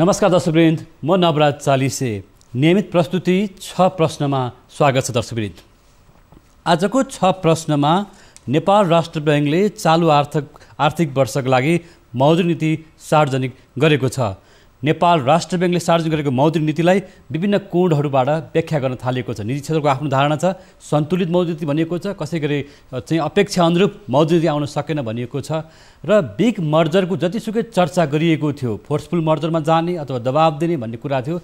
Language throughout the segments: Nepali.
नमस्कार दर्शकवृन्द म नवराज चालिसे नियमित प्रस्तुति छ प्रश्नमा स्वागत छ दर्शकवृन्द आजको छ प्रश्नमा नेपाल राष्ट्र ब्याङ्कले चालु आर्थिक आर्थिक वर्षको लागि मौद्रिक नीति सार्वजनिक गरेको छ नेपाल राष्ट्र ब्याङ्कले सार्वजनिक गरेको मौद्रिक नीतिलाई विभिन्न कोणहरूबाट व्याख्या गर्न थालेको छ निजी क्षेत्रको आफ्नो धारणा छ सन्तुलित मौद्रिक नीति भनिएको छ कसै गरी चाहिँ अपेक्षा अनुरूप मौद्रिक नीति आउन सकेन भनिएको छ र बिग मर्जरको जतिसुकै चर्चा गरिएको थियो फोर्सफुल मर्जरमा जाने अथवा दबाब दिने भन्ने कुरा थियो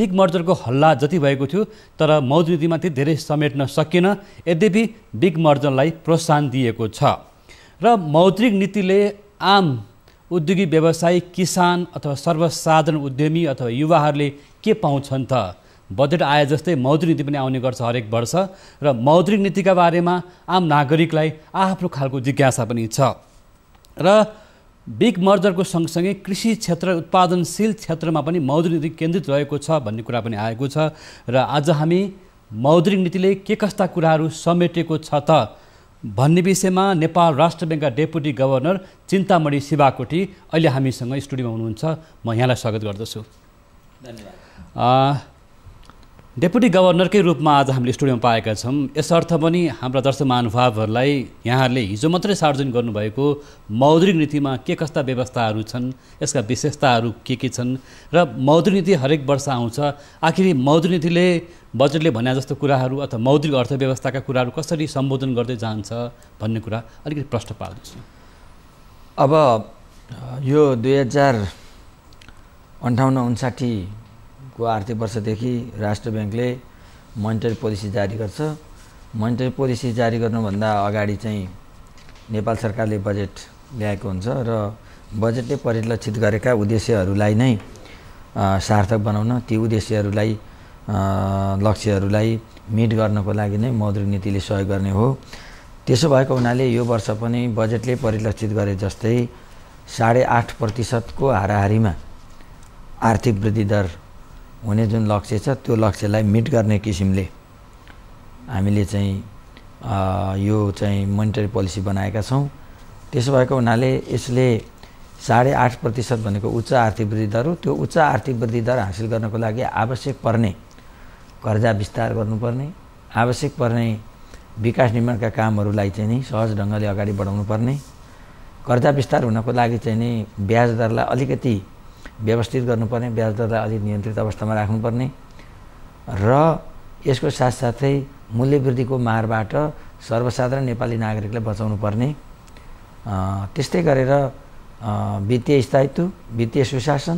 बिग मर्जरको हल्ला जति भएको थियो तर मौद्रिक नीतिमा त्यति धेरै समेट्न सकेन यद्यपि बिग मर्जरलाई प्रोत्साहन दिएको छ र मौद्रिक नीतिले आम उद्योगिक व्यवसायी किसान अथवा सर्वसाधारण उद्यमी अथवा युवाहरूले के पाउँछन् त बजेट आए जस्तै मौद्रिक नीति पनि आउने गर्छ हरेक वर्ष र मौद्रिक नीतिका बारेमा आम नागरिकलाई आफ्नो खालको जिज्ञासा पनि छ र बिग मर्जरको सँगसँगै कृषि क्षेत्र उत्पादनशील क्षेत्रमा पनि मौद्रिक नीति केन्द्रित रहेको छ भन्ने कुरा पनि आएको छ र आज हामी मौद्रिक नीतिले के कस्ता कुराहरू समेटेको छ त भन्ने विषयमा नेपाल राष्ट्र ब्याङ्कका डेपुटी गभर्नर चिन्तामणि शिवाकोटी अहिले हामीसँग स्टुडियोमा हुनुहुन्छ म यहाँलाई स्वागत गर्दछु धन्यवाद डेपुटी गभर्नरकै रूपमा आज हामीले स्टुडियोमा पाएका छौँ यसर्थ पनि हाम्रा दर्शक महानुभावहरूलाई यहाँहरूले हिजो मात्रै सार्वजनिक गर्नुभएको मौद्रिक नीतिमा के कस्ता व्यवस्थाहरू छन् यसका विशेषताहरू के के छन् र मौद्रिक नीति हरेक वर्ष आउँछ आखिरी मौद्रिक नीतिले बजेटले भने जस्तो कुराहरू अथवा मौद्रिक अर्थव्यवस्थाका कुराहरू कसरी सम्बोधन गर्दै जान्छ भन्ने कुरा अलिकति प्रश्न पार्दछु अब यो दुई हजार अन्ठाउन्न उन्साठी को आर्थिक वर्षदेखि राष्ट्र ब्याङ्कले मोनिटरी पोलिसी जारी गर्छ मोनिटरी पोलिसी जारी गर्नुभन्दा अगाडि चाहिँ नेपाल सरकारले बजेट ल्याएको हुन्छ र बजेटले परिलक्षित गरेका उद्देश्यहरूलाई नै सार्थक बनाउन ती उद्देश्यहरूलाई लक्ष्यहरूलाई मिट गर्नको लागि नै मौद्रिक नीतिले सहयोग गर्ने हो त्यसो भएको हुनाले यो वर्ष पनि बजेटले परिलक्षित गरे जस्तै साढे आठ प्रतिशतको हाराहारीमा आर्थिक वृद्धि दर हुने जुन लक्ष्य छ त्यो लक्ष्यलाई मिट गर्ने किसिमले हामीले चाहिँ यो चाहिँ मोनिटरी पोलिसी बनाएका छौँ त्यसो भएको हुनाले यसले साढे आठ प्रतिशत भनेको उच्च आर्थिक वृद्धि दर हो त्यो उच्च आर्थिक वृद्धि दर हासिल गर्नको लागि आवश्यक पर्ने कर्जा विस्तार गर्नुपर्ने आवश्यक पर्ने विकास निर्माणका कामहरूलाई चाहिँ नि सहज ढङ्गले अगाडि बढाउनु पर्ने कर्जा विस्तार हुनको लागि चाहिँ नि ब्याज दरलाई अलिकति व्यवस्थित गर्नुपर्ने ब्याज दरलाई अलिक नियन्त्रित अवस्थामा राख्नुपर्ने र यसको साथसाथै मूल्यवृद्धिको मारबाट सर्वसाधारण नेपाली नागरिकलाई बचाउनु पर्ने त्यस्तै गरेर वित्तीय स्थायित्व वित्तीय सुशासन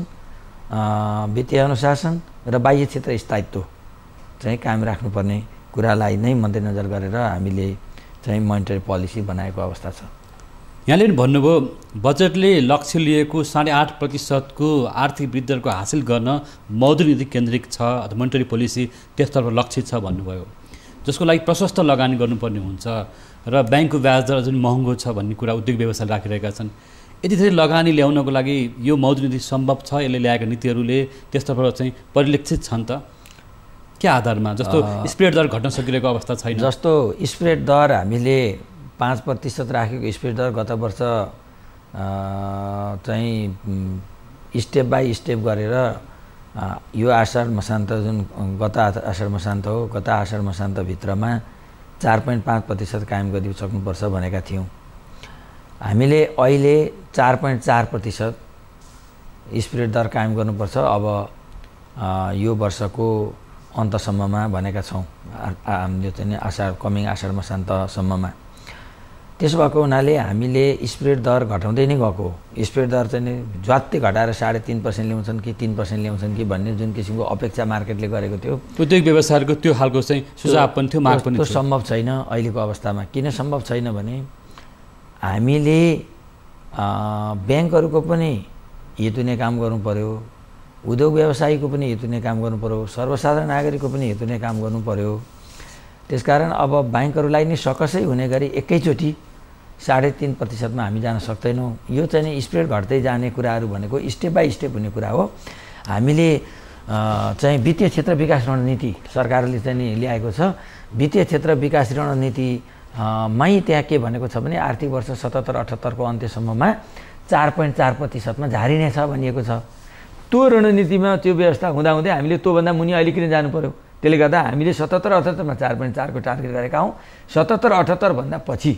वित्तीय अनुशासन र बाह्य क्षेत्र स्थायित्व चाहिँ कायम राख्नुपर्ने कुरालाई नै मध्यनजर गरेर हामीले चाहिँ मोनिटरी पोलिसी बनाएको अवस्था छ यहाँले पनि भन्नुभयो बजेटले लक्ष्य लिएको साढे आठ प्रतिशतको आर्थिक वृद्धिको हासिल गर्न मौद्रिक नीति केन्द्रित छ अथवा मोनिटरी पोलिसी त्यसतर्फ लक्षित छ भन्नुभयो जसको लागि प्रशस्त लगानी गर्नुपर्ने हुन्छ र ब्याङ्कको ब्याज दर जुन महँगो छ भन्ने कुरा उद्योग व्यवसाय राखिरहेका छन् यति धेरै लगानी ल्याउनको लागि यो मौद्रिक नीति सम्भव छ यसले ल्याएका नीतिहरूले त्यसतर्फ चाहिँ परिलक्षित छन् त के आधारमा जस्तो स्प्रेड दर घट्न सकिरहेको अवस्था छैन जस्तो स्प्रेड दर हामीले पाँच प्रतिशत राखेको स्पेस दर गत वर्ष चाहिँ स्टेप बाई स्टेप गरेर यो आषाढ मसान्त जुन गत आषाढ मसान्त हो गत आषाढ मसान्तभित्रमा चार पोइन्ट पाँच प्रतिशत कायम गरिसक्नुपर्छ भनेका थियौँ हामीले अहिले चार पोइन्ट चार प्रतिशत स्प्रेड दर कायम गर्नुपर्छ अब यो वर्षको अन्तसम्ममा भनेका छौँ यो चाहिँ आषाढ कमिङ आषाढ मसान्तसम्ममा त्यसो भएको हुनाले हामीले स्प्रेड दर घटाउँदै नै गएको स्प्रेड दर चाहिँ ज्वात्ति घटाएर साढे तिन पर्सेन्ट ल्याउँछन् कि तिन पर्सेन्ट ल्याउँछन् कि भन्ने जुन किसिमको अपेक्षा मार्केटले गरेको थियो उद्योग व्यवसायको त्यो खालको चाहिँ सुझाव पनि थियो माग पनि सम्भव छैन अहिलेको अवस्थामा किन सम्भव छैन भने हामीले ब्याङ्कहरूको पनि हेतु नै काम गर्नु पऱ्यो उद्योग व्यवसायीको पनि हेतु नै काम गर्नु पऱ्यो सर्वसाधारण नागरिकको पनि हेतु नै काम गर्नु पऱ्यो त्यसकारण अब ब्याङ्कहरूलाई नै सकसै हुने गरी एकैचोटि साढे तिन प्रतिशतमा हामी जान सक्दैनौँ यो चाहिँ नि स्प्रेड घट्दै जाने कुराहरू भनेको स्टेप बाई स्टेप हुने कुरा हो हामीले चाहिँ वित्तीय क्षेत्र विकास रणनीति सरकारले चाहिँ नि ल्याएको छ वित्तीय क्षेत्र विकास रणनीति मै त्यहाँ के भनेको छ भने आर्थिक वर्ष सतहत्तर अठहत्तरको अन्त्यसम्ममा चार पोइन्ट चार प्रतिशतमा छ भनिएको छ त्यो रणनीतिमा त्यो व्यवस्था हुँदाहुँदै हामीले त्योभन्दा मुनि अलिकति जानु पऱ्यो त्यसले गर्दा हामीले सतहत्तर अठहत्तरमा चार पोइन्ट चारको टार्गेट गरेका हौँ सतहत्तर अठहत्तरभन्दा पछि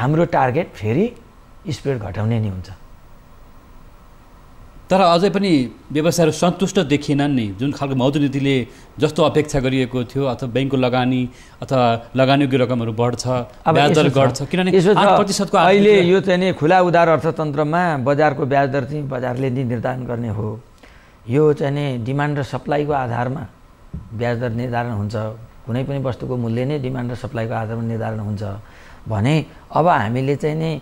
हाम्रो टार्गेट फेरि स्पिड घटाउने नै हुन्छ तर अझै पनि व्यवसायहरू सन्तुष्ट देखिएनन् नि जुन खालको नीतिले जस्तो अपेक्षा गरिएको थियो अथवा ब्याङ्कको लगानी अथवा लगानीको रकमहरू बढ्छ ब्याज दर घट्छ किनभने प्रतिशतको अहिले यो चाहिँ नि खुला उदार अर्थतन्त्रमा बजारको ब्याज दर चाहिँ बजारले नै निर्धारण गर्ने हो यो चाहिँ नि डिमान्ड र सप्लाईको आधारमा ब्याज दर निर्धारण हुन्छ कुनै पनि वस्तुको मूल्य नै डिमान्ड र सप्लाईको आधारमा निर्धारण हुन्छ भने अब हामीले चाहिँ नि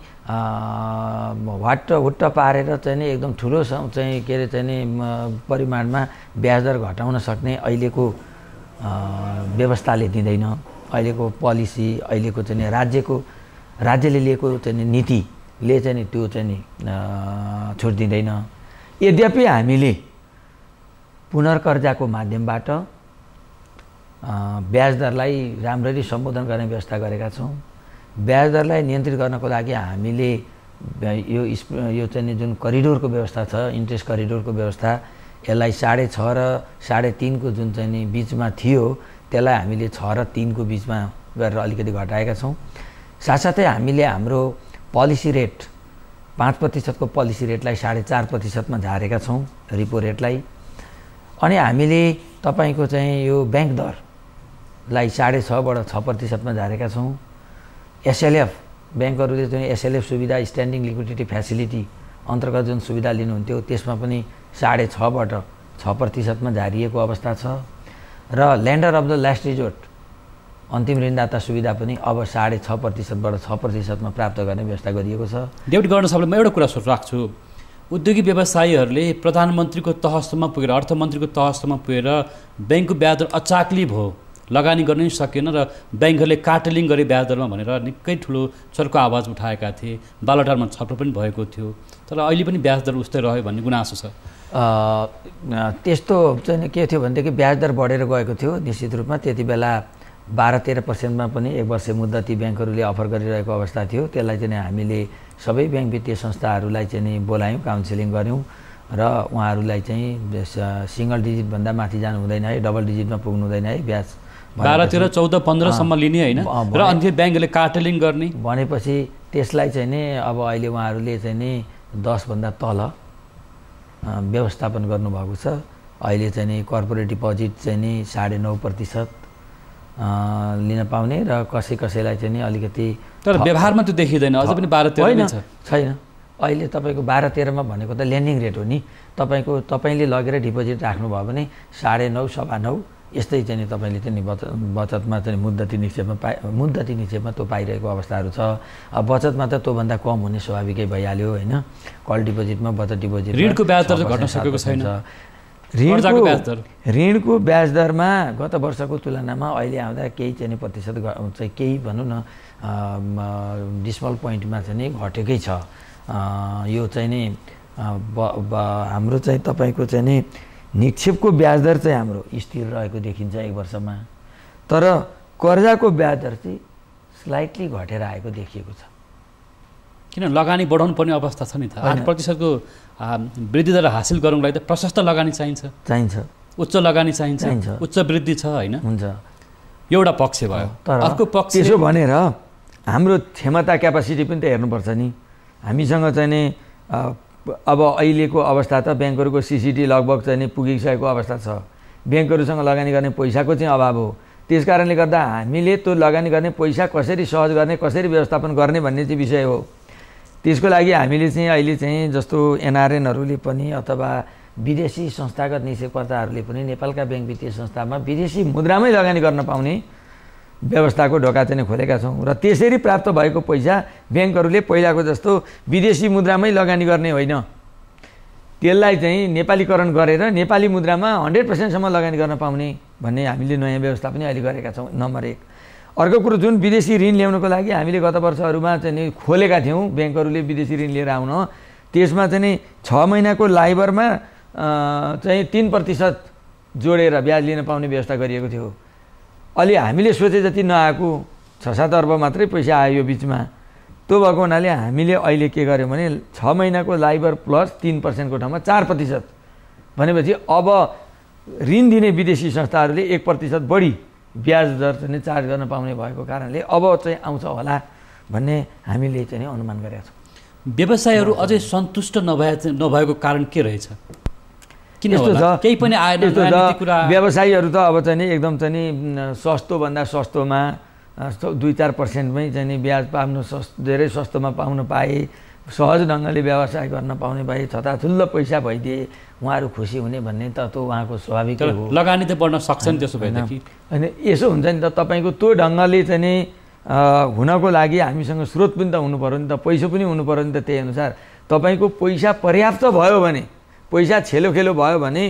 वाट हुट्ट पारेर चाहिँ नि एकदम ठुलो चाहिँ के अरे चाहिँ नि परिमाणमा ब्याजदर घटाउन सक्ने अहिलेको व्यवस्थाले दिँदैन अहिलेको पोलिसी अहिलेको चाहिँ नि राज्यको राज्यले लिएको चाहिँ नि नीतिले चाहिँ नि त्यो चाहिँ नि छुट दिँदैन यद्यपि हामीले पुनर्कर्जाको माध्यमबाट ब्याज दरलाई राम्ररी सम्बोधन गर्ने व्यवस्था गरेका छौँ ब्याज दरलाई नियन्त्रित गर्नको लागि हामीले यो यो चाहिँ जुन करिडोरको व्यवस्था छ इन्ट्रेस्ट करिडोरको व्यवस्था यसलाई साढे छ र साढे तिनको जुन चाहिँ नि बिचमा थियो त्यसलाई हामीले छ र तिनको बिचमा गरेर अलिकति घटाएका छौँ साथसाथै हामीले हाम्रो पोलिसी रेट पाँच प्रतिशतको पोलिसी रेटलाई साढे चार प्रतिशतमा झारेका छौँ रिपो रेटलाई अनि हामीले तपाईँको चाहिँ यो ब्याङ्क दरलाई साढे छबाट छ प्रतिशतमा झारेका छौँ एसएलएफ ब्याङ्कहरूले जुन एसएलएफ सुविधा स्ट्यान्डिङ लिक्विडिटी फेसिलिटी अन्तर्गत जुन सुविधा लिनुहुन्थ्यो त्यसमा पनि साढे छबाट छ प्रतिशतमा झारिएको अवस्था छ र lender of the last resort अन्तिम ऋणदाता सुविधा पनि अब साढे छ प्रतिशतबाट छ प्रतिशतमा प्राप्त गर्ने व्यवस्था गरिएको छ डेबिट गर्न सबले म एउटा कुरा राख्छु उद्योगिक व्यवसायीहरूले प्रधानमन्त्रीको तहसम्म पुगेर अर्थमन्त्रीको तहसम्म पुगेर ब्याङ्कको ब्याज दर अचाक्ली भयो लगानी गर्नै सकेन र ब्याङ्कहरूले कार्टेलिङ गरे ब्याज दरमा भनेर निकै ठुलो चर्को आवाज उठाएका थिए बालटारमा छप्रो पनि भएको थियो तर अहिले पनि ब्याज दर उस्तै रह्यो भन्ने गुनासो छ त्यस्तो चाहिँ के थियो भनेदेखि ब्याज दर बढेर गएको थियो निश्चित रूपमा त्यति बेला बाह्र तेह्र पर्सेन्टमा पनि एक वर्ष मुद्दा ती ब्याङ्कहरूले अफर गरिरहेको अवस्था थियो त्यसलाई चाहिँ हामीले सबै ब्याङ्क वित्तीय संस्थाहरूलाई चाहिँ बोलायौँ काउन्सिलिङ गऱ्यौँ र उहाँहरूलाई चाहिँ सिङ्गल डिजिटभन्दा माथि जानु हुँदैन है डबल डिजिटमा पुग्नु हुँदैन है ब्याज बाह्र तेह्र चौध पन्ध्रसम्म लिने होइन र अन्त्य ब्याङ्कले कार्टेलिङ गर्ने भनेपछि त्यसलाई चाहिँ नि अब अहिले उहाँहरूले चाहिँ नि दसभन्दा तल व्यवस्थापन गर्नुभएको छ अहिले चाहिँ नि कर्पोरेट डिपोजिट चाहिँ नि साढे नौ प्रतिशत लिन पाउने र कसै कसैलाई चाहिँ नि अलिकति तर व्यवहारमा त्यो देखिँदैन अझै पनि बाह्र तेह्र छैन अहिले तपाईँको बाह्र तेह्रमा भनेको त लेन्डिङ रेट हो नि तपाईँको तपाईँले लगेर डिपोजिट राख्नुभयो भने साढे नौ सभा नौ यस्तै चाहिँ तपाईँले चाहिँ नि बचत बचतमा चाहिँ मुद्दती निक्षेपमा पाइ मुद्दती निक्षेपमा त्यो पाइरहेको अवस्थाहरू छ अब बचतमा त त्योभन्दा कम हुने स्वाभाविकै भइहाल्यो होइन कल डिपोजिटमा बचत डिपोजिट ऋणको ब्याज दर घट्न सकेको छैन ऋणको ऋणको ब्याज दरमा गत वर्षको तुलनामा अहिले आउँदा केही चाहिँ प्रतिशत चाहिँ केही भनौँ न डिस्मल पोइन्टमा चाहिँ नि घटेकै छ यो चाहिँ नि हाम्रो चाहिँ तपाईँको चाहिँ नि निक्षेपको ब्याजदर चाहिँ हाम्रो स्थिर रहेको देखिन्छ एक वर्षमा तर कर्जाको ब्याजदर चाहिँ स्लाइटली घटेर आएको देखिएको छ किन लगानी बढाउनु पर्ने अवस्था छ नि त आठ प्रतिशतको वृद्धि दर हासिल गर्नुको लागि त प्रशस्त लगानी चाहिन्छ चाहिन्छ उच्च लगानी चाहिन्छ चाहिन्छ उच्च वृद्धि छ होइन हुन्छ एउटा पक्ष भयो तर अर्को पक्ष यसो भनेर हाम्रो क्षमता क्यापासिटी पनि त हेर्नुपर्छ नि हामीसँग चाहिँ नि अब अहिलेको अवस्था त ब्याङ्कहरूको सिसिडी लगभग चाहिँ नि पुगिसकेको अवस्था छ ब्याङ्कहरूसँग लगानी गर्ने पैसाको चाहिँ अभाव हो त्यस कारणले गर्दा हामीले त्यो लगानी गर्ने पैसा कसरी सहज गर्ने कसरी व्यवस्थापन गर्ने भन्ने चाहिँ विषय हो त्यसको लागि हामीले चाहिँ अहिले चाहिँ जस्तो एनआरएनहरूले पनि अथवा विदेशी संस्थागत निषेधकर्ताहरूले पनि नेपालका ब्याङ्क वित्तीय संस्थामा विदेशी मुद्रामै लगानी गर्न पाउने व्यवस्थाको ढोका चाहिँ खोलेका छौँ र त्यसरी प्राप्त भएको पैसा ब्याङ्कहरूले पहिलाको जस्तो विदेशी मुद्रामै लगानी गर्ने होइन त्यसलाई चाहिँ नेपालीकरण गरेर नेपाली मुद्रामा हन्ड्रेड पर्सेन्टसम्म लगानी गर्न पाउने भन्ने हामीले नयाँ व्यवस्था पनि अहिले गरेका छौँ नम्बर एक अर्को कुरो जुन विदेशी ऋण ल्याउनको लागि हामीले गत वर्षहरूमा चाहिँ खोलेका थियौँ ब्याङ्कहरूले विदेशी ऋण लिएर आउन त्यसमा चाहिँ नि छ महिनाको लाइबरमा चाहिँ तिन प्रतिशत जोडेर ब्याज लिन पाउने व्यवस्था गरिएको थियो अलि हामीले सोचे जति नआएको छ सात अर्ब मात्रै पैसा आयो यो बिचमा त्यो भएको हुनाले हामीले अहिले के गर्यौँ भने छ महिनाको लाइबर प्लस तिन पर्सेन्टको ठाउँमा चार प्रतिशत भनेपछि अब ऋण दिने विदेशी संस्थाहरूले एक प्रतिशत बढी ब्याज दर चाहिँ चार्ज गर्न पाउने भएको कारणले अब चाहिँ आउँछ होला भन्ने हामीले चाहिँ अनुमान गरेका छौँ व्यवसायहरू अझै सन्तुष्ट नभए नभएको कारण के रहेछ किन केही पनि आएन कुरा व्यवसायीहरू त अब चाहिँ नि एकदम चाहिँ नि सस्तोभन्दा सस्तोमा दुई चार पर्सेन्टमै चाहिँ नि ब्याज पाउनु सस् धेरै सस्तोमा पाउन पाए सहज ढङ्गले व्यवसाय गर्न पाउने भए छताथुल्लो पैसा भइदिए उहाँहरू खुसी हुने भन्ने त त्यो उहाँको स्वाभाविक हो लगानी त बढ्न सक्छन् त्यसो भएदेखि होइन यसो हुन्छ नि त तपाईँको त्यो ढङ्गले चाहिँ नि हुनको लागि हामीसँग स्रोत पनि त हुनु पऱ्यो नि त पैसा पनि हुनु पऱ्यो नि त त्यही अनुसार तपाईँको पैसा पर्याप्त भयो भने पैसा छेलो खेलो भयो भने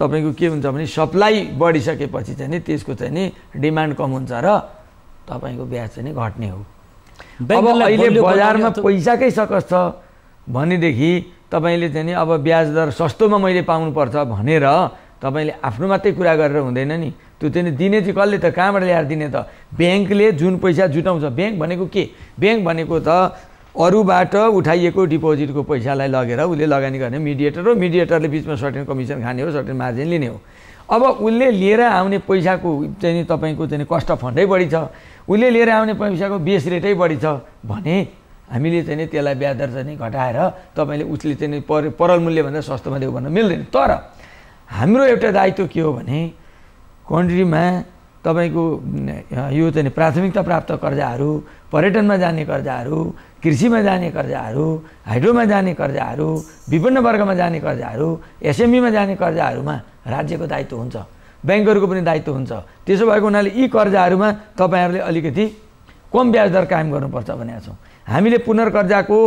तपाईँको के हुन्छ भने सप्लाई बढिसकेपछि चाहिँ नि त्यसको चाहिँ नि डिमान्ड कम हुन्छ र तपाईँको ब्याज चाहिँ नि घट्ने हो अब अहिले बजारमा पैसाकै सकस छ भनेदेखि तपाईँले चाहिँ नि अब ब्याज दर सस्तोमा मैले पाउनुपर्छ भनेर तपाईँले आफ्नो मात्रै कुरा गरेर हुँदैन नि त्यो चाहिँ दिने चाहिँ कसले त कहाँबाट ल्याएर दिने त ब्याङ्कले जुन पैसा जुटाउँछ ब्याङ्क भनेको के ब्याङ्क भनेको त अरूबाट उठाइएको डिपोजिटको पैसालाई लगेर उसले लगानी गर्ने मिडिएटर हो मिडिएटरले बिचमा सर्टेन कमिसन खाने हो सर्टेन मार्जिन लिने हो अब उसले लिएर आउने पैसाको चाहिँ नि तपाईँको चाहिँ कस्ट अफ फन्डै बढी छ उसले लिएर आउने पैसाको बेस रेटै बढी छ भने हामीले चाहिँ नि त्यसलाई ब्याज दर चाहिँ घटाएर तपाईँले उसले चाहिँ पर परल मूल्यभन्दा सस्तोमा दियो भन्न मिल्दैन तर हाम्रो एउटा दायित्व के हो भने कन्ट्रीमा तपाईँको यो चाहिँ प्राथमिकता प्राप्त कर्जाहरू पर्यटनमा जाने कर्जाहरू कृषिमा जाने कर्जाहरू हाइड्रोमा जाने कर्जाहरू विभिन्न वर्गमा जाने कर्जाहरू एसएमईमा जाने कर्जाहरूमा राज्यको दायित्व हुन्छ ब्याङ्कहरूको पनि दायित्व हुन्छ त्यसो भएको हुनाले यी कर्जाहरूमा तपाईँहरूले अलिकति कम ब्याज दर कायम गर्नुपर्छ भनेका छौँ हामीले पुनर्कर्जाको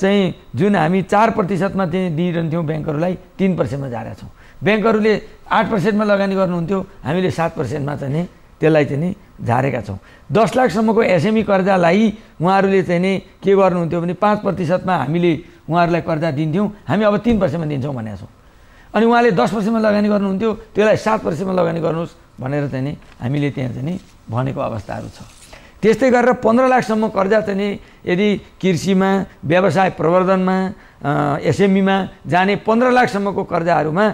चाहिँ जुन हामी चार प्रतिशतमा चाहिँ दिइरहन्थ्यौँ ब्याङ्कहरूलाई तिन पर्सेन्टमा छौँ ब्याङ्कहरूले आठ पर्सेन्टमा लगानी गर्नुहुन्थ्यो हामीले सात पर्सेन्टमा चाहिँ त्यसलाई चाहिँ नि झारेका छौँ दस लाखसम्मको एसएमई कर्जालाई उहाँहरूले चाहिँ नि के गर्नुहुन्थ्यो भने पाँच प्रतिशतमा हामीले उहाँहरूलाई कर्जा दिन्थ्यौँ हामी अब तिन पर्सेन्टमा दिन्छौँ भनेका छौँ अनि उहाँले दस पर्सेन्टमा लगानी गर्नुहुन्थ्यो त्यसलाई सात पर्सेन्टमा लगानी गर्नुहोस् भनेर चाहिँ नि हामीले त्यहाँ चाहिँ नि भनेको अवस्थाहरू छ त्यस्तै गरेर पन्ध्र लाखसम्म कर्जा चाहिँ नि यदि कृषिमा व्यवसाय प्रवर्धनमा एसएमईमा जाने पन्ध्र लाखसम्मको कर्जाहरूमा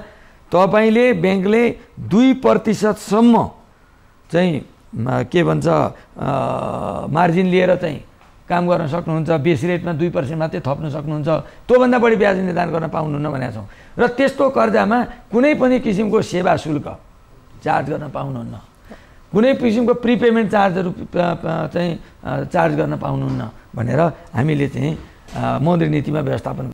तपाईँले ब्याङ्कले दुई प्रतिशतसम्म चाहिँ के भन्छ मार्जिन लिएर चाहिँ काम गर्न सक्नुहुन्छ बेस रेटमा दुई पर्सेन्ट मात्रै थप्न सक्नुहुन्छ त्योभन्दा बढी ब्याज निर्धारण गर्न पाउनुहुन्न भनेका छौँ र त्यस्तो कर्जामा कुनै पनि किसिमको सेवा शुल्क चार्ज गर्न पाउनुहुन्न कुनै किसिमको प्रिपेमेन्ट चार्जहरू चाहिँ चार्ज गर्न पाउनुहुन्न भनेर हामीले चाहिँ मौद्रिक नीतिमा व्यवस्थापन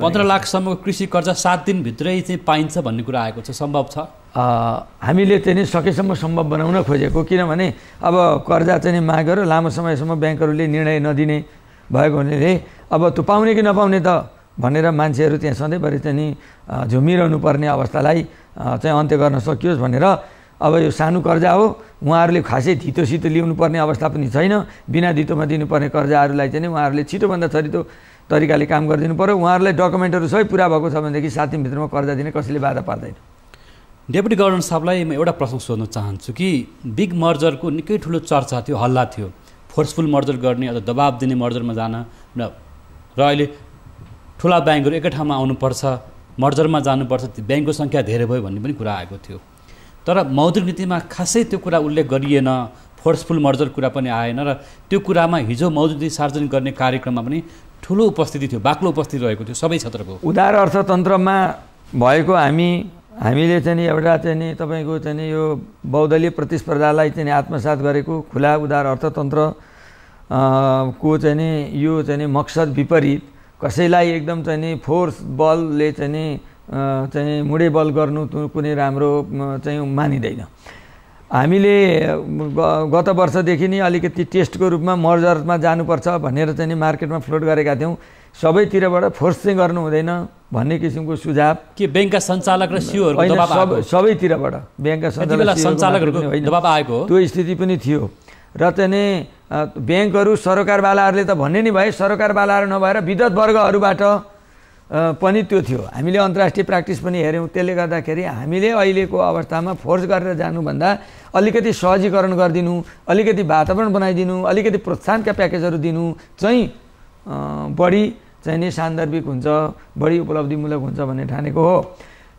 पन्ध्र लाखसम्मको कृषि कर्जा सात दिनभित्रै चाहिँ पाइन्छ भन्ने कुरा आएको छ सम्भव छ हामीले चाहिँ नि सकेसम्म सम्भव बनाउन खोजेको किनभने अब कर्जा चाहिँ मागेर लामो समयसम्म ब्याङ्कहरूले निर्णय नदिने भएको हुनाले अब त्यो पाउने कि नपाउने त भनेर मान्छेहरू त्यहाँ सधैँभरि चाहिँ नि झुमिरहनु पर्ने अवस्थालाई चाहिँ अन्त्य गर्न सकियोस् भनेर अब यो सानो कर्जा हो उहाँहरूले खासै धितोसित ल्याउनुपर्ने अवस्था पनि छैन बिना धितोमा दिनुपर्ने कर्जाहरूलाई चाहिँ उहाँहरूले छिटोभन्दा छरितो तरिकाले काम गरिदिनु पऱ्यो उहाँहरूलाई डकुमेन्टहरू सबै पुरा भएको छ भनेदेखि सात दिनभित्रमा कर्जा दिने कसैले बाधा पार्दैन डेपुटी गभर्नर साहबलाई म एउटा प्रश्न सोध्न चाहन्छु कि बिग मर्जरको निकै ठुलो चर्चा थियो हल्ला थियो फोर्सफुल मर्जर गर्ने अथवा दबाब दिने मर्जरमा जान र र अहिले ठुला ब्याङ्कहरू एकै ठाउँमा आउनुपर्छ मर्जरमा जानुपर्छ ब्याङ्कको सङ्ख्या धेरै भयो भन्ने पनि कुरा आएको थियो तर मौद्रिक नीतिमा खासै त्यो कुरा उल्लेख गरिएन फोर्सफुल मर्जर कुरा पनि आएन र त्यो कुरामा हिजो मौजुदी सार्वजनिक गर्ने कार्यक्रममा पनि ठुलो उपस्थिति थियो बाक्लो उपस्थिति रहेको थियो सबै क्षेत्रको उदार अर्थतन्त्रमा भएको हामी हामीले चाहिँ एउटा चाहिँ नि तपाईँको चाहिँ यो बौद्धलीय प्रतिस्पर्धालाई चाहिँ आत्मसात गरेको खुला उदार अर्थतन्त्र को चाहिँ नि यो चाहिँ मकसद विपरीत कसैलाई एकदम चाहिँ नि फोर्स बलले चाहिँ नि चाहिँ मुडे बल गर्नु कुनै राम्रो चाहिँ मानिँदैन हामीले गत वर्षदेखि नै अलिकति टेस्टको रूपमा मर्जरमा जानुपर्छ भनेर चाहिँ नि मार्केटमा फ्लोट गरेका थियौँ सबैतिरबाट फोर्स चाहिँ गर्नु हुँदैन भन्ने किसिमको सुझाव के ब्याङ्कका सञ्चालक र सिओहरू सब सबैतिरबाट ब्याङ्कका सञ्चालकहरूको आएको त्यो स्थिति पनि थियो र चाहिँ नि ब्याङ्कहरू सरकारवालाहरूले त भन्ने नि भए सरकारवालाहरू नभएर विद्युत वर्गहरूबाट पनि त्यो थियो हामीले अन्तर्राष्ट्रिय प्र्याक्टिस पनि हेऱ्यौँ त्यसले गर्दाखेरि हामीले अहिलेको अवस्थामा फोर्स गरेर जानुभन्दा अलिकति सहजीकरण गरिदिनु अलिकति वातावरण बनाइदिनु अलिकति प्रोत्साहनका प्याकेजहरू दिनु चाहिँ बढी चाहिँ नै सान्दर्भिक हुन्छ बढी उपलब्धिमूलक हुन्छ भन्ने ठानेको हो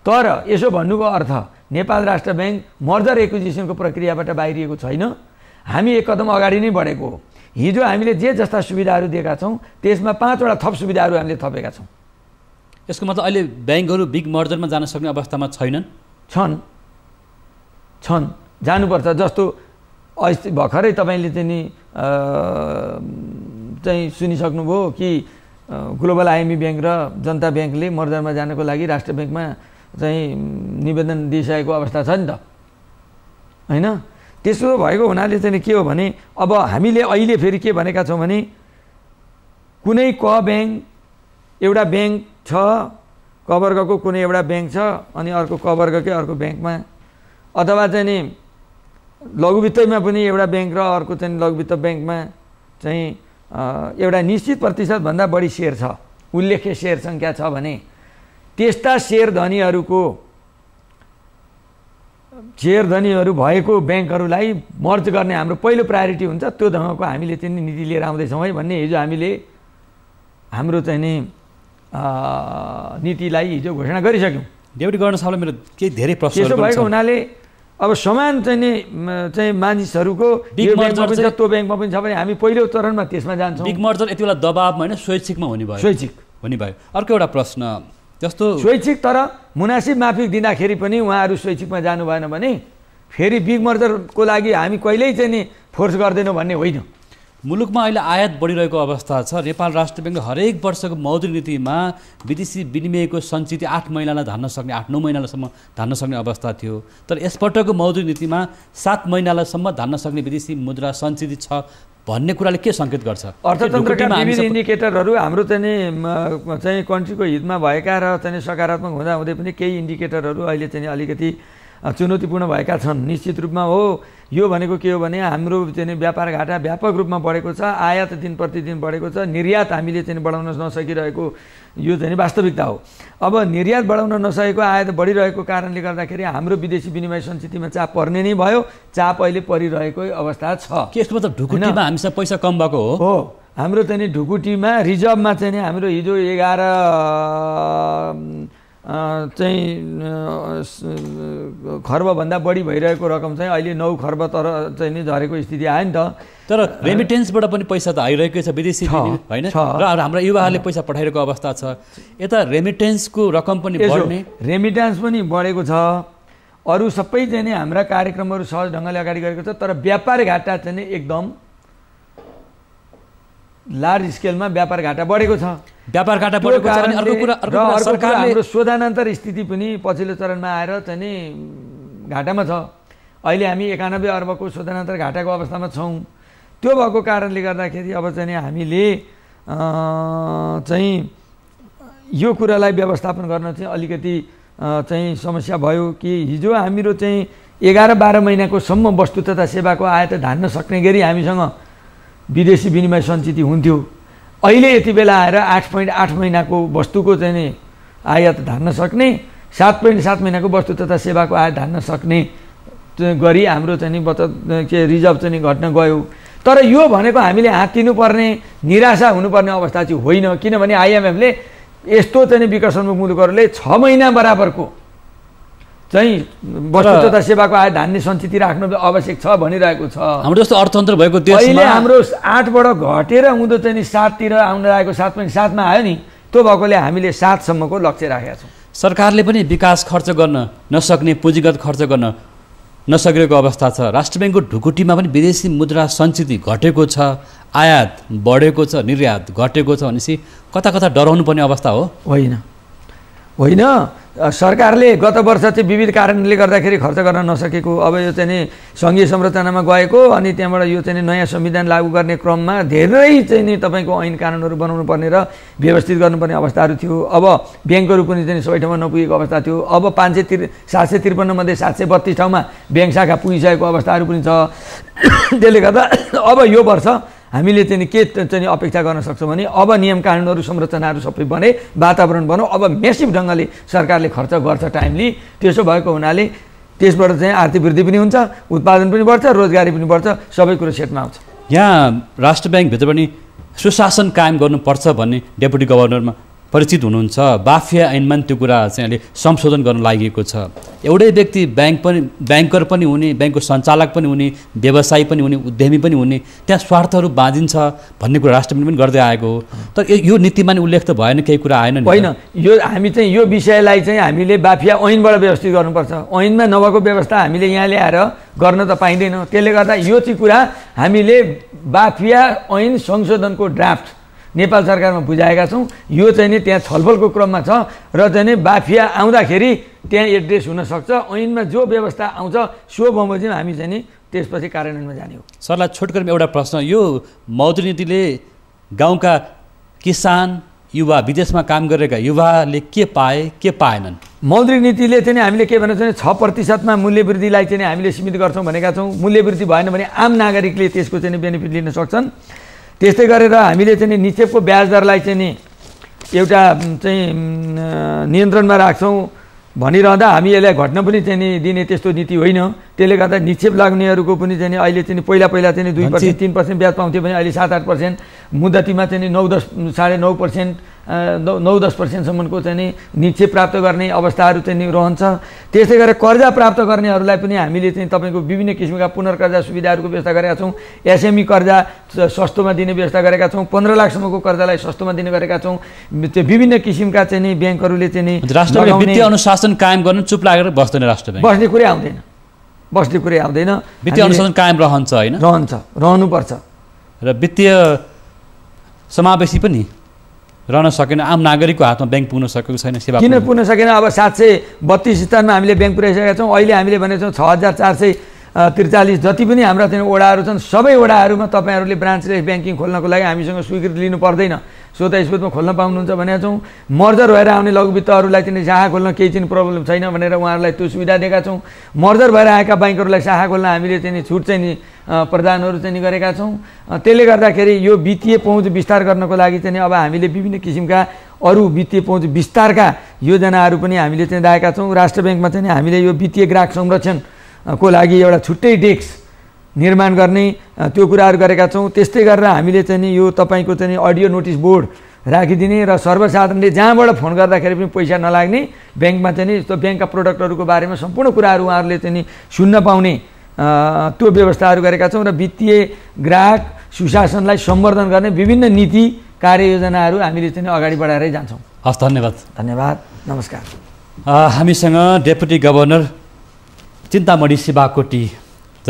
तर यसो भन्नुको अर्थ नेपाल राष्ट्र ब्याङ्क मर्जर एक्विजिसनको प्रक्रियाबाट बाहिरिएको छैन हामी एक कदम अगाडि नै बढेको हो हिजो हामीले जे जस्ता सुविधाहरू दिएका छौँ त्यसमा पाँचवटा थप सुविधाहरू हामीले थपेका छौँ यसको मतलब अहिले ब्याङ्कहरू बिग मर्जरमा जान सक्ने अवस्थामा छैनन् छन् छन् जानुपर्छ जस्तो अस्ति भर्खरै तपाईँले चाहिँ नि चाहिँ सुनिसक्नुभयो कि ग्लोबल आइएमबी ब्याङ्क र जनता ब्याङ्कले मर्जरमा जानको लागि राष्ट्र ब्याङ्कमा चाहिँ निवेदन दिइसकेको अवस्था छ नि त होइन त्यसो भएको हुनाले चाहिँ के हो भने अब हामीले अहिले फेरि के भनेका छौँ भने कुनै क ब्याङ्क एउटा ब्याङ्क छ कवर्गको कुनै एउटा ब्याङ्क छ अनि अर्को कवर्गकै अर्को ब्याङ्कमा अथवा चाहिँ नि लघुवित्तमा पनि एउटा ब्याङ्क र अर्को चाहिँ लघुवित्त ब्याङ्कमा चाहिँ एउटा निश्चित प्रतिशतभन्दा बढी सेयर छ उल्लेख्य सेयर सङ्ख्या छ भने त्यस्ता सेयर धनीहरूको सेयर धनीहरू भएको ब्याङ्कहरूलाई मर्ज गर्ने हाम्रो पहिलो प्रायोरिटी हुन्छ त्यो ढङ्गको हामीले चाहिँ नीति लिएर आउँदैछौँ है भन्ने हिजो हामीले हाम्रो चाहिँ नि नीतिलाई हिजो घोषणा गरिसक्यौँ देउटी गर्न साहबलाई मेरो केही धेरै प्रश्न त्यसो भएको हुनाले अब समान चाहिँ नि चाहिँ मानिसहरूको पनि त्यो ब्याङ्कमा पनि छ भने हामी पहिलो चरणमा त्यसमा जान्छौँ बिग मर्जर यति बेला दबाबमा होइन स्वैच्छिकमा हुने भयो स्वैच्छिक हुने भयो अर्को एउटा प्रश्न जस्तो स्वैच्छिक तर मुनासिब माफिक दिँदाखेरि पनि उहाँहरू स्वैच्छिकमा जानु भएन भने फेरि बिग मर्जरको लागि हामी कहिल्यै चाहिँ नि फोर्स गर्दैनौँ भन्ने होइन मुलुकमा अहिले आयात बढिरहेको अवस्था छ नेपाल राष्ट्र ब्याङ्कले हरेक वर्षको मौद्रिक नीतिमा विदेशी विनिमयको सञ्चित आठ महिनालाई धान्न सक्ने आठ नौ महिनालाईसम्म धान्न सक्ने अवस्था थियो तर यसपटकको मौद्रिक नीतिमा सात महिनालाईसम्म धान्न सक्ने विदेशी मुद्रा सञ्चित छ भन्ने कुराले के सङ्केत गर्छ अर्थतन्त्रका विविध इन्डिकेटरहरू हाम्रो चाहिँ चाहिँ कन्ट्रीको हितमा भएका र चाहिँ सकारात्मक हुँदा हुँदै पनि केही इन्डिकेटरहरू अहिले चाहिँ अलिकति चुनौतीपूर्ण भएका छन् निश्चित रूपमा हो यो भनेको के हो भने हाम्रो चाहिँ व्यापार घाटा व्यापक रूपमा बढेको छ आयात दिन प्रतिदिन बढेको छ निर्यात हामीले चाहिँ बढाउन नसकिरहेको यो चाहिँ वास्तविकता हो अब निर्यात बढाउन नसकेको आयात बढिरहेको कारणले गर्दाखेरि हाम्रो विदेशी विनिमय संस्कृतिमा चाप पर्ने नै भयो चाप अहिले परिरहेको अवस्था छ यसको मतलब ढुकुटीमा हामीसँग पैसा कम भएको हो हाम्रो चाहिँ ढुकुटीमा रिजर्भमा चाहिँ हाम्रो हिजो एघार चाहिँ खर्बभन्दा बढी भइरहेको रकम चाहिँ अहिले नौ खर्ब तर चाहिँ नि झरेको स्थिति आयो नि त तर रेमिटेन्सबाट पनि पैसा त आइरहेकै छ विदेशी होइन र हाम्रा युवाहरूले पैसा पठाइरहेको अवस्था छ यता रेमिटेन्सको रकम पनि बढ्ने रेमिटेन्स पनि बढेको छ अरू सबै चाहिँ नि हाम्रा कार्यक्रमहरू सहज ढङ्गले अगाडि गरेको छ तर व्यापार घाटा चाहिँ नि एकदम लार्ज स्केलमा व्यापार घाटा बढेको छ व्यापार घाटा बढेको कारण अर्को कुरा अर्को कुरा सरकारले हाम्रो शोधनान्तर स्थिति पनि पछिल्लो चरणमा आएर चाहिँ नि घाटामा छ अहिले हामी एकानब्बे अर्बको शोधानन्तर घाटाको अवस्थामा छौँ त्यो भएको कारणले गर्दाखेरि अब चाहिँ हामीले चाहिँ यो कुरालाई व्यवस्थापन गर्न चाहिँ अलिकति चाहिँ समस्या भयो कि हिजो हामीहरू चाहिँ एघार बाह्र महिनाको सम्म वस्तु तथा सेवाको आयात धान्न सक्ने गरी हामीसँग विदेशी विनिमय सञ्चित हुन्थ्यो अहिले यति बेला आएर आठ पोइन्ट आठ महिनाको वस्तुको चाहिँ नि आयात धान्न सक्ने सात पोइन्ट सात महिनाको वस्तु तथा सेवाको आयात धान्न सक्ने गरी हाम्रो चाहिँ बचत के रिजर्भ चाहिँ घट्न गयो तर यो भनेको हामीले हात्तिनुपर्ने निराशा हुनुपर्ने अवस्था चाहिँ होइन किनभने आइएमएफले यस्तो चाहिँ विकसनमुख मुलुकहरूले छ महिना बराबरको चाहिँ वस्तु तथा सेवाको आय धान्ने सञ्चित राख्नु आवश्यक छ भनिरहेको छ हाम्रो जस्तो अर्थतन्त्र भएको अहिले हाम्रो आठबाट घटेर हुँदो चाहिँ नि साततिर आउन लागेको सात पनि सातमा आयो नि त्यो भएकोले हामीले सातसम्मको लक्ष्य राखेका छौँ सरकारले पनि विकास खर्च गर्न नसक्ने पुँजीगत खर्च गर्न नसकेको अवस्था छ राष्ट्र ब्याङ्कको ढुकुटीमा पनि विदेशी मुद्रा सञ्चित घटेको छ आयात बढेको छ निर्यात घटेको छ भनेपछि कता कता डराउनु पर्ने अवस्था हो होइन होइन सरकारले गत वर्ष चाहिँ विविध कारणले गर्दाखेरि खर्च गर्न नसकेको अब यो चाहिँ नि सङ्घीय संरचनामा गएको अनि त्यहाँबाट यो चाहिँ नयाँ संविधान लागू गर्ने क्रममा धेरै चाहिँ नि तपाईँको ऐन कानुनहरू बनाउनु पर्ने र व्यवस्थित गर्नुपर्ने अवस्थाहरू थियो अब ब्याङ्कहरू पनि चाहिँ सबै ठाउँमा नपुगेको अवस्था थियो अब पाँच सय त्रि सात सय त्रिपन्नमध्ये सात सय बत्तिस ठाउँमा ब्याङ्क शाखा पुगिसकेको अवस्थाहरू पनि छ त्यसले गर्दा अब यो वर्ष हामीले चाहिँ के चाहिँ अपेक्षा गर्न सक्छौँ भने अब नियम कानुनहरू संरचनाहरू सबै बने वातावरण बनाऊ अब मेसिभ ढङ्गले सरकारले खर्च गर्छ टाइमली त्यसो भएको हुनाले त्यसबाट चाहिँ आर्थिक वृद्धि पनि हुन्छ उत्पादन पनि बढ्छ रोजगारी पनि बढ्छ सबै कुरो सेटमा आउँछ यहाँ राष्ट्र ब्याङ्कभित्र पनि सुशासन कायम गर्नुपर्छ भन्ने डेपुटी गभर्नरमा परिचित हुनुहुन्छ बाफिया ऐनमा त्यो कुरा चाहिँ अहिले संशोधन गर्न लागेको छ एउटै व्यक्ति ब्याङ्क पनि ब्याङ्कर पनि हुने ब्याङ्कको सञ्चालक पनि हुने व्यवसायी पनि हुने उद्यमी पनि हुने त्यहाँ स्वार्थहरू बाँधिन्छ भन्ने कुरा राष्ट्रपति पनि गर्दै आएको हो तर यो नीतिमा नि उल्लेख त भएन केही कुरा आएन होइन यो हामी चाहिँ यो विषयलाई चाहिँ हामीले बाफिया ऐनबाट व्यवस्थित गर्नुपर्छ ऐनमा नभएको व्यवस्था हामीले यहाँ ल्याएर गर्न त पाइँदैन त्यसले गर्दा यो चाहिँ कुरा हामीले बाफिया ऐन संशोधनको ड्राफ्ट नेपाल सरकारमा बुझाएका छौँ यो चाहिँ नि त्यहाँ छलफलको क्रममा छ र चाहिँ नि बाफिया आउँदाखेरि त्यहाँ एड्रेस हुनसक्छ ऐनमा जो व्यवस्था आउँछ सो बमोजिम हामी चाहिँ नि त्यसपछि कार्यान्वयनमा जाने हो सरलाई छोटकर एउटा प्रश्न यो मौद्रिक नीतिले गाउँका किसान युवा विदेशमा काम गरेका युवाले के पाए के पाएनन् मौद्रिक नीतिले चाहिँ हामीले के भनेको छ भने छ प्रतिशतमा मूल्यवृद्धिलाई चाहिँ हामीले सीमित गर्छौँ भनेका छौँ मूल्यवृद्धि भएन भने आम नागरिकले त्यसको चाहिँ बेनिफिट लिन सक्छन् त्यस्तै गरेर हामीले चाहिँ नि निक्षेपको ब्याज दरलाई चाहिँ नि एउटा चाहिँ नियन्त्रणमा राख्छौँ भनिरहँदा हामी यसलाई घट्न पनि चाहिँ नि दिने त्यस्तो नीति होइन त्यसले गर्दा निक्षेप लाग्नेहरूको पनि चाहिँ अहिले चाहिँ पहिला पहिला चाहिँ दुई पर्सेन्ट तिन पर्सेन्ट ब्याज पाउँथ्यो भने अहिले सात आठ पर्सेन्ट मुद्दतीमा चाहिँ नौ दस साढे नौ पर्सेन्ट नौ दस पर्सेन्टसम्मको चाहिँ नि प्राप्त गर्ने अवस्थाहरू चाहिँ नि रहन्छ त्यसै गरेर कर्जा प्राप्त गर्नेहरूलाई पनि हामीले चाहिँ तपाईँको विभिन्न किसिमका पुनर्कर्जा सुविधाहरूको व्यवस्था गरेका छौँ एसएमई कर्जा सस्तोमा दिने व्यवस्था गरेका छौँ पन्ध्र लाखसम्मको कर्जालाई सस्तोमा दिने गरेका छौँ त्यो विभिन्न किसिमका चाहिँ नि ब्याङ्कहरूले चाहिँ नि राष्ट्रिय वित्तीय अनुशासन कायम गर्नु चुप लागेर बस्दैन राष्ट्र ब्याङ्क बस्ने कुरै आउँदैन बस्ने कुरै आउँदैन वित्तीय अनुशासन कायम रहन्छ होइन रहन्छ रहनुपर्छ र वित्तीय समावेशी पनि रहन सकेन आम नागरिकको हातमा ब्याङ्क पुग्न सकेको छैन सेवा किन पुग्न सकेन अब सात सय बत्तिस स्थानमा हामीले ब्याङ्क पुऱ्याइसकेका छौँ अहिले हामीले भनेको छौँ छ हजार चार सय त्रिचालिस जति पनि हाम्रा त्यहाँ ओडाहरू छन् सबै ओडाहरूमा तपाईँहरूले ब्रान्चलेस ब्याङ्किङ खोल्नको लागि हामीसँग स्वीकृति लिनु पर्दैन सोध स्रोतमा खोल्न पाउनुहुन्छ भनेका छौँ मर्जर भएर आउने लघुवित्तहरूलाई चाहिँ शाखा खोल्न केही चाहिँ प्रब्लम छैन भनेर उहाँहरूलाई त्यो सुविधा दिएका छौँ मर्जर भएर आएका ब्याङ्कहरूलाई शाखा खोल्न हामीले चाहिँ छुट चाहिँ नि प्रदानहरू चाहिँ गरेका छौँ त्यसले गर्दाखेरि यो वित्तीय पहुँच विस्तार गर्नको लागि चाहिँ अब हामीले विभिन्न किसिमका अरू वित्तीय पहुँच विस्तारका योजनाहरू पनि हामीले चाहिँ राखेका छौँ राष्ट्र ब्याङ्कमा चाहिँ हामीले यो वित्तीय ग्राहक संरक्षणको लागि एउटा छुट्टै डेस्क निर्माण गर्ने त्यो कुराहरू गरेका छौँ त्यस्तै गरेर हामीले चाहिँ नि यो तपाईँको चाहिँ अडियो नोटिस बोर्ड राखिदिने र सर्वसाधारणले जहाँबाट फोन गर्दाखेरि पनि पैसा नलाग्ने ब्याङ्कमा चाहिँ नि त्यो ब्याङ्कका प्रडक्टहरूको बारेमा सम्पूर्ण कुराहरू उहाँहरूले चाहिँ नि सुन्न पाउने त्यो व्यवस्थाहरू गरेका छौँ र वित्तीय ग्राहक सुशासनलाई सम्वर्धन गर्ने विभिन्न नीति कार्ययोजनाहरू हामीले चाहिँ अगाडि बढाएरै जान्छौँ हस् धन्यवाद धन्यवाद नमस्कार हामीसँग डेपुटी गभर्नर चिन्तामणि शिवाकोटी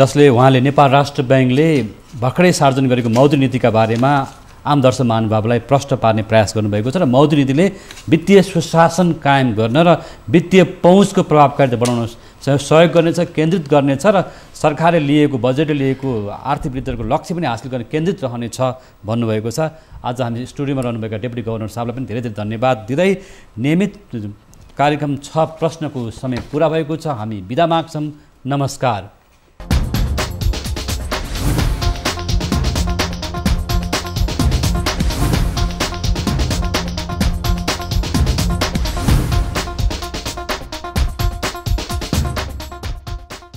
जसले उहाँले नेपाल राष्ट्र ब्याङ्कले भर्खरै सार्वजनिक गरेको मौद्रिक नीतिका बारेमा आम दर्शक महानुभावलाई प्रश्न पार्ने प्रयास गर्नुभएको छ र मौद्रिक नीतिले वित्तीय सुशासन कायम गर्न र वित्तीय पहुँचको प्रभावकारिता बढाउन सहयोग गर्नेछ केन्द्रित गर्नेछ र सरकारले लिएको बजेटले लिएको आर्थिक वृद्धिको लक्ष्य पनि हासिल गर्न केन्द्रित रहनेछ भन्नुभएको छ आज हामी स्टुडियोमा रहनुभएका डेपुटी गभर्नर साहबलाई पनि धेरै धेरै धन्यवाद दिँदै नियमित कार्यक्रम छ प्रश्नको समय पुरा भएको छ हामी बिदा माग्छौँ नमस्कार